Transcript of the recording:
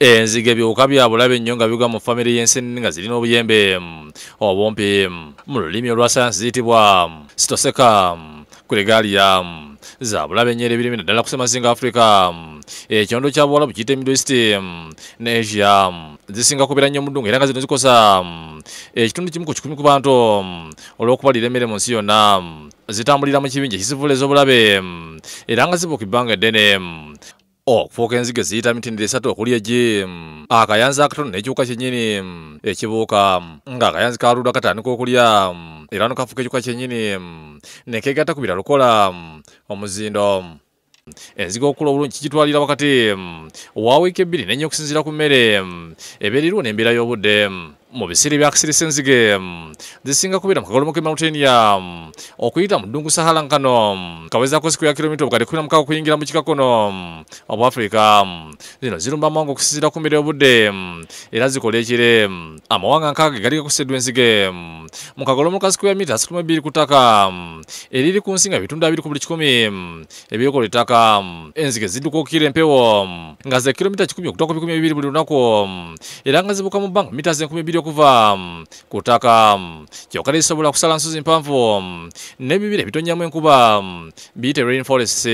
enziga ebiwuka bya bulabe ennyo nga bigwa mu famiry y'ensenene nga zirina obuyembe mm, obumpi mm, mu lulimi olwa sayansi ziyitibwa mm, sitoseka kuregalia za bulabe ennyo era ebirimi naddala kusemazinga africa ekyondo kya buwalabu kiyita emidst ne asia zisinga kubeera nnyo omuddungu era nga zino zikosa ekitundu kimu ku kikumi ku bantu olw'okubalira emmere mu nsi yonna zitambulira mu kibinja ekizivuula ez'obulabe era nga zibuuka ebbanga eddene okufuuka oh, enziga eziyita mitendera esatu okulya egi akayanzi ah, akatono n'ekiwuka kyennyini mm, ekibuuka mm, nga akayanzi kaluuda katandika okulya era mm, nokafuuka ekiwuka kyennyini nekeegatta ku biralukola omuzindo enziga okukula obulungi kigitwalira wakati wa wiiki ebbiri nenya okusinziira ku mmere ebeeriirwo n'embeera y'obudde mu kisiri ebya game zisinga mm, kubira mu kagolomo ke ya mm, okuyita mu ddungu sahara nkano mm, kawezaako siku ya kilomita obukadde kumi na mukaaga okuyingira mu kikakono obwa afirika zino zirumba amawanga okusinziira ku mbiri obude era zikola ekire amawanga nkaaga gali gakusiddwa enzige mu kagolomo ka siku ya mita sikuma ebbiri kutaka ttaka eriri ku nsi nga ebitundu abiri ku buli kikumi ebirikola ettaka enzige zidduka okukira empewo nga ze kilomita chikumi okutuuka ku bikumi bibiri buli lunaku era nga zibuka mu bbanga mita zenkumi bbiri kuva mm, ku ttaka mm, kyokka lisobola kusala nsozi mpanvu mm, nebibire ebitonnyamu enkuba biyite rainforest